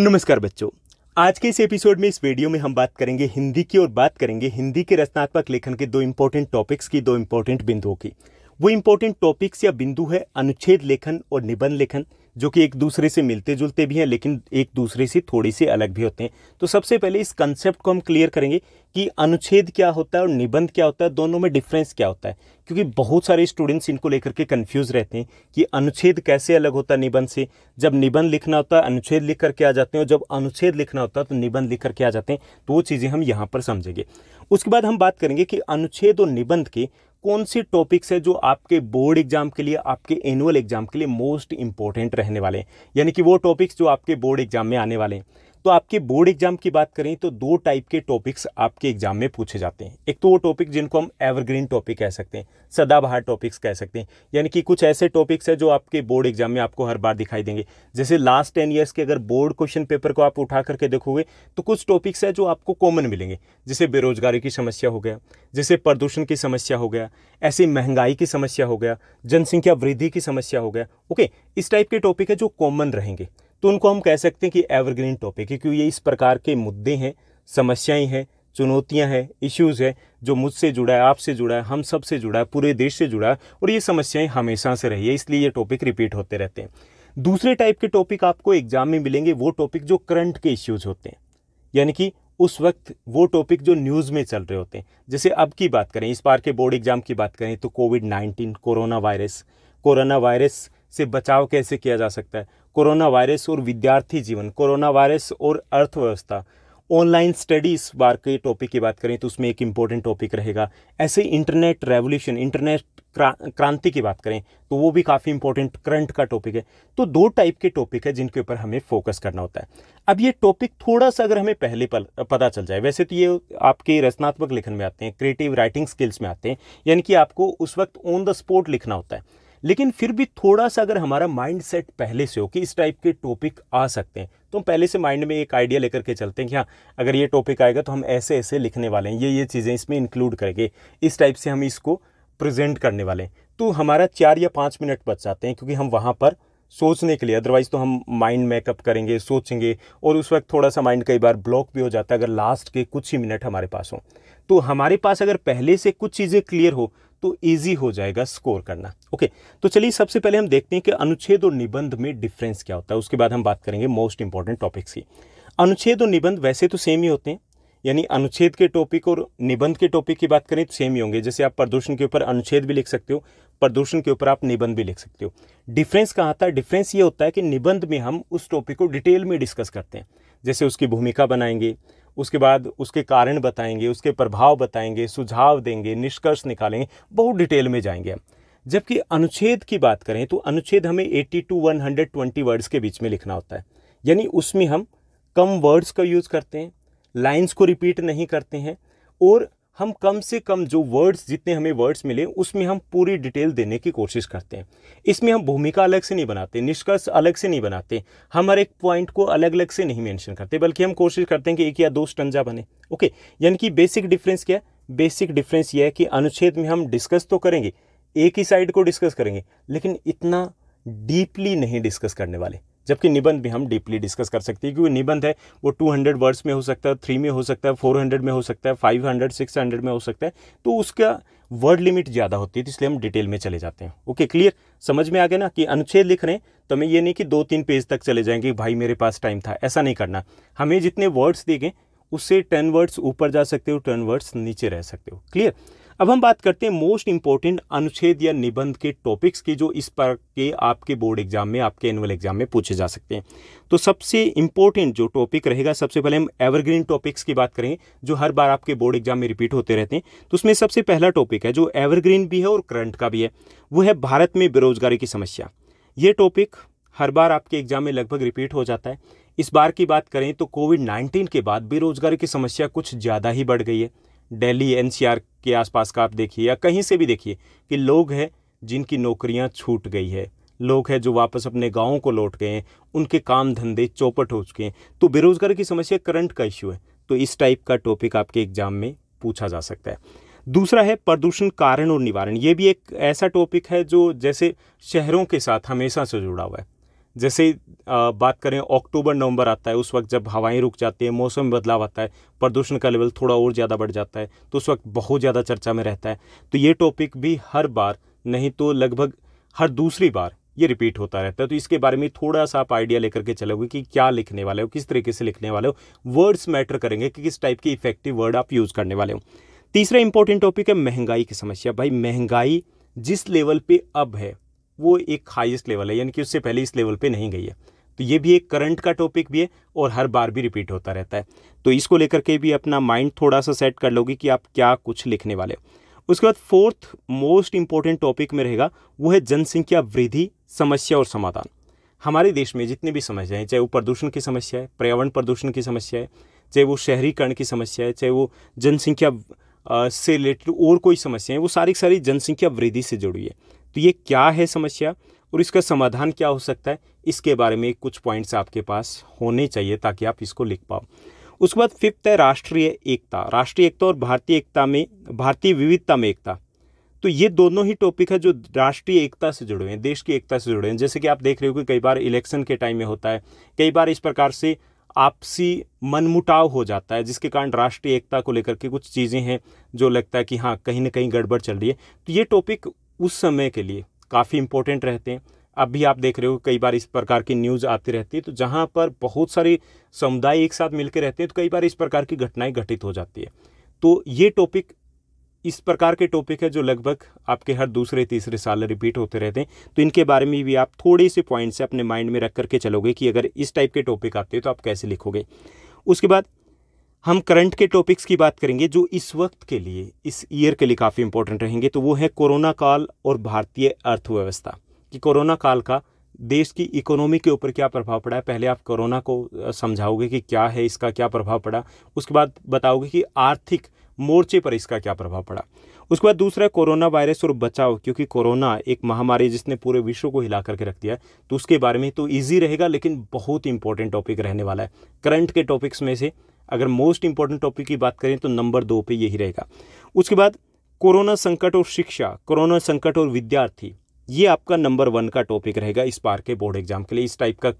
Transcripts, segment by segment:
नमस्कार बच्चों आज के इस एपिसोड में इस वीडियो में हम बात करेंगे हिंदी की और बात करेंगे हिंदी के रचनात्मक लेखन के दो इम्पोर्टेंट टॉपिक्स की दो इम्पोर्टेंट बिंदुओं की वो इम्पोर्टेंट टॉपिक्स या बिंदु है अनुच्छेद लेखन और निबंध लेखन जो कि एक दूसरे से मिलते जुलते भी हैं लेकिन एक दूसरे से थोड़े से अलग भी होते हैं तो सबसे पहले इस कंसेप्ट को हम क्लियर करेंगे कि अनुच्छेद क्या होता है और निबंध क्या होता है दोनों में डिफरेंस क्या होता है क्योंकि बहुत सारे स्टूडेंट्स इनको लेकर के कन्फ्यूज रहते हैं कि अनुच्छेद कैसे अलग होता है निबंध से जब निबंध लिखना होता है अनुच्छेद लिख करके आ जाते हैं और जब अनुच्छेद लिखना होता है तो निबंध लिख करके आ जाते हैं तो वो चीज़ें हम यहाँ पर समझेंगे उसके बाद हम बात करेंगे कि अनुच्छेद और निबंध के कौन से टॉपिक्स है जो आपके बोर्ड एग्जाम के लिए आपके एनुअल एग्जाम के लिए मोस्ट इंपॉर्टेंट रहने वाले हैं यानी कि वो टॉपिक्स जो आपके बोर्ड एग्जाम में आने वाले हैं तो आपके बोर्ड एग्जाम की बात करें तो दो टाइप के टॉपिक्स आपके एग्जाम में पूछे जाते हैं एक तो वो टॉपिक जिनको हम एवरग्रीन टॉपिक कह सकते हैं सदाबहार टॉपिक्स कह सकते हैं यानी कि कुछ ऐसे टॉपिक्स हैं जो आपके बोर्ड एग्जाम में आपको हर बार दिखाई देंगे जैसे लास्ट टेन ईयर्स के अगर बोर्ड क्वेश्चन पेपर को आप उठा करके देखोगे तो कुछ टॉपिक्स हैं जो आपको कॉमन मिलेंगे जैसे बेरोजगारी की समस्या हो गया जैसे प्रदूषण की समस्या हो गया ऐसी महंगाई की समस्या हो गया जनसंख्या वृद्धि की समस्या हो गया ओके इस टाइप के टॉपिक है जो कॉमन रहेंगे तो उनको हम कह सकते हैं कि एवरग्रीन टॉपिक है क्योंकि ये इस प्रकार के मुद्दे हैं समस्याएं हैं चुनौतियां हैं इश्यूज़ हैं जो मुझसे जुड़ा है आपसे जुड़ा है हम सब से जुड़ा है पूरे देश से जुड़ा है और ये समस्याएं हमेशा से रही है इसलिए ये टॉपिक रिपीट होते रहते हैं दूसरे टाइप के टॉपिक आपको एग्जाम में मिलेंगे वो टॉपिक जो करंट के इश्यूज़ होते हैं यानी कि उस वक्त वो टॉपिक जो न्यूज़ में चल रहे होते हैं जैसे अब की बात करें इस बार के बोर्ड एग्जाम की बात करें तो COVID nineteen coronavirus coronavirus से बचाव कैसे किया जा सकता है कोरोना वायरस और विद्यार्थी जीवन कोरोना वायरस और अर्थव्यवस्था ऑनलाइन स्टडी इस बार के टॉपिक की बात करें तो उसमें एक इम्पोर्टेंट टॉपिक रहेगा ऐसे इंटरनेट रेवोल्यूशन इंटरनेट क्रांति की बात करें तो वो भी काफ़ी इंपॉर्टेंट करंट का टॉपिक है तो दो टाइप के टॉपिक है जिनके ऊपर हमें फोकस करना होता है अब ये टॉपिक थोड़ा सा अगर हमें पहले पल पता चल जाए वैसे तो ये आपके रचनात्मक लेखन में आते हैं क्रिएटिव राइटिंग स्किल्स में आते हैं यानी कि आपको उस वक्त ऑन द स्पॉट लिखना होता है लेकिन फिर भी थोड़ा सा अगर हमारा माइंड सेट पहले से हो कि इस टाइप के टॉपिक आ सकते हैं तो हम पहले से माइंड में एक आइडिया लेकर के चलते हैं कि हाँ अगर ये टॉपिक आएगा तो हम ऐसे ऐसे लिखने वाले हैं ये ये चीज़ें इसमें इंक्लूड करेंगे इस टाइप से हम इसको प्रेजेंट करने वाले हैं तो हमारा चार या पाँच मिनट बच जाते हैं क्योंकि हम वहाँ पर सोचने के लिए अदरवाइज़ तो हम माइंड मेकअप करेंगे सोचेंगे और उस वक्त थोड़ा सा माइंड कई बार ब्लॉक भी हो जाता है अगर लास्ट के कुछ ही मिनट हमारे पास हों तो हमारे पास अगर पहले से कुछ चीज़ें क्लियर हो तो ईजी हो जाएगा स्कोर करना ओके तो चलिए सबसे पहले हम देखते हैं कि अनुच्छेद और निबंध में डिफरेंस क्या होता है उसके बाद हम बात करेंगे मोस्ट इंपॉर्टेंट टॉपिक्स की अनुच्छेद और निबंध वैसे तो सेम ही होते हैं यानी अनुच्छेद के टॉपिक और निबंध के टॉपिक की बात करें तो सेम ही होंगे जैसे आप प्रदूषण के ऊपर अनुच्छेद भी लिख सकते हो प्रदूषण के ऊपर आप निबंध भी लिख सकते हो डिफरेंस कहाँ आता है डिफरेंस ये होता है कि निबंध में हम उस टॉपिक को डिटेल में डिस्कस करते हैं जैसे उसकी भूमिका बनाएंगे उसके बाद उसके कारण बताएंगे उसके प्रभाव बताएंगे सुझाव देंगे निष्कर्ष निकालेंगे बहुत डिटेल में जाएंगे जबकि अनुच्छेद की बात करें तो अनुच्छेद हमें 80 टू 120 वर्ड्स के बीच में लिखना होता है यानी उसमें हम कम वर्ड्स का यूज़ करते हैं लाइंस को रिपीट नहीं करते हैं और हम कम से कम जो वर्ड्स जितने हमें वर्ड्स मिले उसमें हम पूरी डिटेल देने की कोशिश करते हैं इसमें हम भूमिका अलग से नहीं बनाते निष्कर्ष अलग से नहीं बनाते हम हर एक पॉइंट को अलग अलग से नहीं मेंशन करते बल्कि हम कोशिश करते हैं कि एक या दो स्टंजा बने ओके यानी कि बेसिक डिफरेंस क्या है बेसिक डिफरेंस ये है कि अनुच्छेद में हम डिस्कस तो करेंगे एक ही साइड को डिस्कस करेंगे लेकिन इतना डीपली नहीं डिस्कस करने वाले जबकि निबंध भी हम डीपली डिस्कस कर सकते हैं क्योंकि निबंध है वो 200 वर्ड्स में हो सकता है थ्री में हो सकता है 400 में हो सकता है 500 600 में हो सकता है तो उसका वर्ड लिमिट ज़्यादा होती है तो इसलिए हम डिटेल में चले जाते हैं ओके क्लियर समझ में आ गया ना कि अनुच्छेद लिख रहे हैं तो हमें ये नहीं कि दो तीन पेज तक चले जाएंगे भाई मेरे पास टाइम था ऐसा नहीं करना हमें जितने वर्ड्स देखें उससे टेन वर्ड्स ऊपर जा सकते हो टेन वर्ड्स नीचे रह सकते हो क्लियर अब हम बात करते हैं मोस्ट इंपॉर्टेंट अनुच्छेद या निबंध के टॉपिक्स की जो इस पर के आपके बोर्ड एग्जाम में आपके एनुअल एग्जाम में पूछे जा सकते हैं तो सबसे इंपॉर्टेंट जो टॉपिक रहेगा सबसे पहले हम एवरग्रीन टॉपिक्स की बात करें जो हर बार आपके बोर्ड एग्जाम में रिपीट होते रहते हैं तो उसमें सबसे पहला टॉपिक है जो एवरग्रीन भी है और करंट का भी है वो है भारत में बेरोजगारी की समस्या ये टॉपिक हर बार आपके एग्जाम में लगभग रिपीट हो जाता है इस बार की बात करें तो कोविड नाइन्टीन के बाद बेरोजगारी की समस्या कुछ ज़्यादा ही बढ़ गई है दिल्ली एनसीआर के आसपास का आप देखिए या कहीं से भी देखिए कि लोग हैं जिनकी नौकरियां छूट गई है लोग हैं जो वापस अपने गाँव को लौट गए हैं उनके काम धंधे चौपट हो चुके हैं तो बेरोजगारी की समस्या करंट का इश्यू है तो इस टाइप का टॉपिक आपके एग्जाम में पूछा जा सकता है दूसरा है प्रदूषण कारण और निवारण ये भी एक ऐसा टॉपिक है जो जैसे शहरों के साथ हमेशा से जुड़ा हुआ है जैसे बात करें अक्टूबर नवंबर आता है उस वक्त जब हवाएं रुक जाती है मौसम में बदलाव आता है प्रदूषण का लेवल थोड़ा और ज़्यादा बढ़ जाता है तो उस वक्त बहुत ज़्यादा चर्चा में रहता है तो ये टॉपिक भी हर बार नहीं तो लगभग हर दूसरी बार ये रिपीट होता रहता है तो इसके बारे में थोड़ा सा आप आइडिया लेकर के चलोगे कि क्या लिखने वाले हो किस तरीके से लिखने वाले हो वर्ड्स मैटर करेंगे कि किस टाइप के इफेक्टिव वर्ड आप यूज़ करने वाले हो तीसरा इंपॉर्टेंट टॉपिक है महंगाई की समस्या भाई महंगाई जिस लेवल पे अब है वो एक हाईएस्ट लेवल है यानी कि उससे पहले इस लेवल पे नहीं गई है तो ये भी एक करंट का टॉपिक भी है और हर बार भी रिपीट होता रहता है तो इसको लेकर के भी अपना माइंड थोड़ा सा सेट कर लोगे कि आप क्या कुछ लिखने वाले हो उसके बाद फोर्थ मोस्ट इंपॉर्टेंट टॉपिक में रहेगा वो है जनसंख्या वृद्धि समस्या और समाधान हमारे देश में जितनी भी समस्याएं चाहे वो प्रदूषण की समस्या है पर्यावरण प्रदूषण की समस्या है चाहे वो शहरीकरण की समस्या है चाहे वो जनसंख्या से रिलेटेड और कोई समस्या है वो सारी सारी जनसंख्या वृद्धि से जुड़ी है तो ये क्या है समस्या और इसका समाधान क्या हो सकता है इसके बारे में कुछ पॉइंट्स आपके पास होने चाहिए ताकि आप इसको लिख पाओ उसके बाद फिफ्थ है राष्ट्रीय एकता राष्ट्रीय एकता और भारतीय एकता में भारतीय विविधता में एकता तो ये दोनों ही टॉपिक है जो राष्ट्रीय एकता से जुड़े हैं देश की एकता से जुड़े हैं जैसे कि आप देख रहे हो कि कई बार इलेक्शन के टाइम में होता है कई बार इस प्रकार से आपसी मनमुटाव हो जाता है जिसके कारण राष्ट्रीय एकता को लेकर के कुछ चीज़ें हैं जो लगता है कि हाँ कहीं ना कहीं गड़बड़ चल रही है तो ये टॉपिक उस समय के लिए काफ़ी इम्पोर्टेंट रहते हैं अब भी आप देख रहे हो कई बार इस प्रकार की न्यूज़ आती रहती है तो जहाँ पर बहुत सारे समुदाय एक साथ मिलकर रहते हैं तो कई बार इस प्रकार की घटनाएं घटित हो जाती है तो ये टॉपिक इस प्रकार के टॉपिक है जो लगभग आपके हर दूसरे तीसरे साल रिपीट होते रहते हैं तो इनके बारे में भी आप थोड़े से पॉइंट्स अपने माइंड में रख करके चलोगे कि अगर इस टाइप के टॉपिक आते हैं तो आप कैसे लिखोगे उसके बाद हम करंट के टॉपिक्स की बात करेंगे जो इस वक्त के लिए इस ईयर के लिए काफ़ी इंपॉर्टेंट रहेंगे तो वो है कोरोना काल और भारतीय अर्थव्यवस्था कि कोरोना काल का देश की इकोनॉमी के ऊपर क्या प्रभाव पड़ा है पहले आप कोरोना को समझाओगे कि क्या है इसका क्या प्रभाव पड़ा उसके बाद बताओगे कि आर्थिक मोर्चे पर इसका क्या प्रभाव पड़ा उसके बाद दूसरा कोरोना वायरस और बचाव क्योंकि कोरोना एक महामारी जिसने पूरे विश्व को हिला करके रख दिया है तो उसके बारे में तो ईजी रहेगा लेकिन बहुत इंपॉर्टेंट टॉपिक रहने वाला है करंट के टॉपिक्स में से अगर मोस्ट इंपॉर्टेंट टॉपिक की बात करें तो नंबर दो पे यही रहेगा उसके बाद कोरोना संकट और शिक्षा कोरोना संकट और विद्यार्थी ये आपका नंबर वन का टॉपिक रहेगा इस बार के बोर्ड एग्जाम के लिए इस टाइप का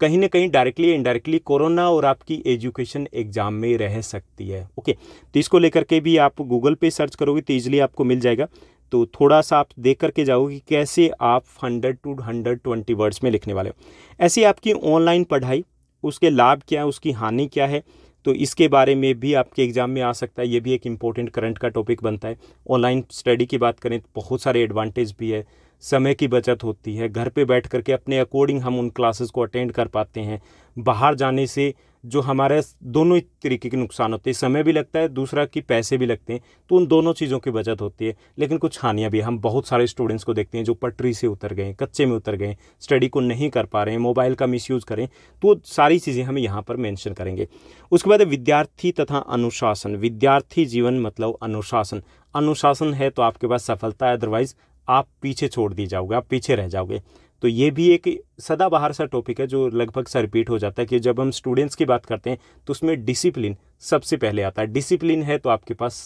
कहीं ना कहीं डायरेक्टली इनडायरेक्टली कोरोना और आपकी एजुकेशन एग्जाम में रह सकती है ओके तो इसको लेकर के भी आप गूगल पे सर्च करोगे तो ईजिली आपको मिल जाएगा तो थोड़ा सा आप देख करके जाओगे कि कैसे आप hundred to hundred twenty words में लिखने वाले हो ऐसी आपकी ऑनलाइन पढ़ाई उसके लाभ क्या है उसकी हानि क्या है तो इसके बारे में भी आपके एग्ज़ाम में आ सकता है ये भी एक इम्पोर्टेंट करंट का टॉपिक बनता है ऑनलाइन स्टडी की बात करें तो बहुत सारे एडवांटेज भी है समय की बचत होती है घर पे बैठ करके अपने अकॉर्डिंग हम उन क्लासेस को अटेंड कर पाते हैं बाहर जाने से जो हमारे दोनों ही तरीके के नुकसान होते हैं समय भी लगता है दूसरा कि पैसे भी लगते हैं तो उन दोनों चीज़ों की बचत होती है लेकिन कुछ हानियाँ भी हम बहुत सारे स्टूडेंट्स को देखते हैं जो पटरी से उतर गए कच्चे में उतर गए स्टडी को नहीं कर पा रहे हैं मोबाइल का मिस करें तो सारी चीज़ें हम यहाँ पर मैंशन करेंगे उसके बाद विद्यार्थी तथा अनुशासन विद्यार्थी जीवन मतलब अनुशासन अनुशासन है तो आपके पास सफलता है अदरवाइज़ आप पीछे छोड़ दी जाओगे आप पीछे रह जाओगे तो ये भी एक सदाबहार सा टॉपिक है जो लगभग सर रिपीट हो जाता है कि जब हम स्टूडेंट्स की बात करते हैं तो उसमें डिसिप्लिन सबसे पहले आता है डिसिप्लिन है तो आपके पास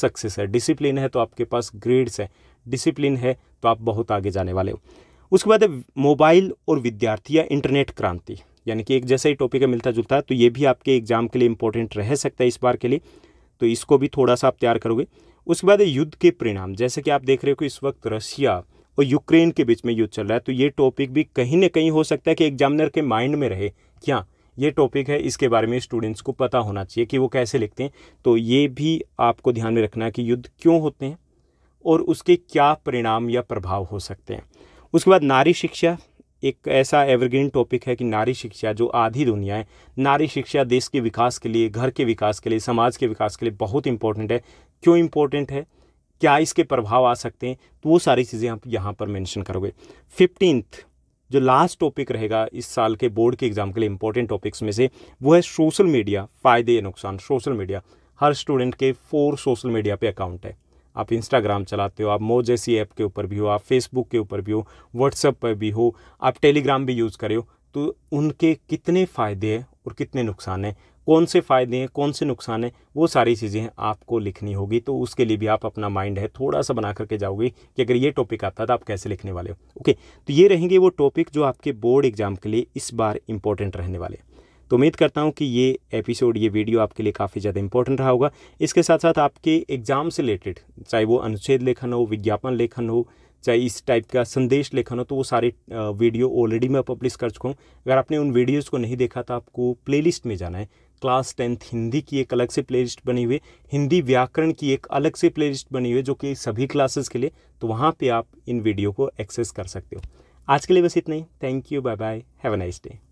सक्सेस है डिसिप्लिन है तो आपके पास ग्रेड्स है डिसिप्लिन है तो आप बहुत आगे जाने वाले हो उसके बाद मोबाइल और विद्यार्थी या इंटरनेट क्रांति यानी कि एक जैसा ही टॉपिक मिलता जुलता है तो ये भी आपके एग्जाम के लिए इंपॉर्टेंट रह सकता है इस बार के लिए तो इसको भी थोड़ा सा आप तैयार करोगे उसके बाद युद्ध के परिणाम जैसे कि आप देख रहे हो कि इस वक्त रशिया और यूक्रेन के बीच में युद्ध चल रहा है तो ये टॉपिक भी कहीं ना कहीं हो सकता है कि एग्जामिनर के माइंड में रहे क्या ये टॉपिक है इसके बारे में स्टूडेंट्स को पता होना चाहिए कि वो कैसे लिखते हैं तो ये भी आपको ध्यान में रखना है कि युद्ध क्यों होते हैं और उसके क्या परिणाम या प्रभाव हो सकते हैं उसके बाद नारी शिक्षा एक ऐसा एवरग्रीन टॉपिक है कि नारी शिक्षा जो आधी दुनिया है नारी शिक्षा देश के विकास के लिए घर के विकास के लिए समाज के विकास के लिए बहुत इंपॉर्टेंट है क्यों इम्पोर्टेंट है क्या इसके प्रभाव आ सकते हैं तो वो सारी चीज़ें आप यहाँ पर मेंशन करोगे फिफ्टींथ जो लास्ट टॉपिक रहेगा इस साल के बोर्ड के एग्ज़ाम के लिए इंपॉर्टेंट टॉपिक्स में से वो है सोशल मीडिया फ़ायदे या नुकसान सोशल मीडिया हर स्टूडेंट के फोर सोशल मीडिया पे अकाउंट है आप इंस्टाग्राम चलाते हो आप मो जैसी ऐप के ऊपर भी हो आप फेसबुक के ऊपर भी हो व्हाट्सएप पर भी हो आप टेलीग्राम भी यूज़ करे हो तो उनके कितने फ़ायदे हैं और कितने नुकसान हैं कौन से फ़ायदे हैं कौन से नुकसान हैं वो सारी चीज़ें आपको लिखनी होगी तो उसके लिए भी आप अपना माइंड है थोड़ा सा बना करके जाओगे कि अगर ये टॉपिक आता तो आप कैसे लिखने वाले हो ओके तो ये रहेंगे वो टॉपिक जो आपके बोर्ड एग्जाम के लिए इस बार इंपॉर्टेंट रहने वाले हैं तो उम्मीद करता हूँ कि ये एपिसोड ये वीडियो आपके लिए काफ़ी ज़्यादा इंपॉर्टेंट रहा होगा इसके साथ साथ आपके एग्ज़ाम से रिलेटेड चाहे वो अनुच्छेद लेखन हो विज्ञापन लेखन हो चाहे इस टाइप का संदेश लेखन हो तो वो सारे वीडियो ऑलरेडी मैं पब्लिश कर चुका हूँ अगर आपने उन वीडियोज़ को नहीं देखा तो आपको प्लेलिस्ट में जाना है क्लास टेंथ हिंदी की एक अलग से प्लेलिस्ट बनी हुई हिंदी व्याकरण की एक अलग से प्लेलिस्ट बनी हुई है जो कि सभी क्लासेस के लिए तो वहाँ पे आप इन वीडियो को एक्सेस कर सकते हो आज के लिए बस इतना ही thank you bye bye have a nice day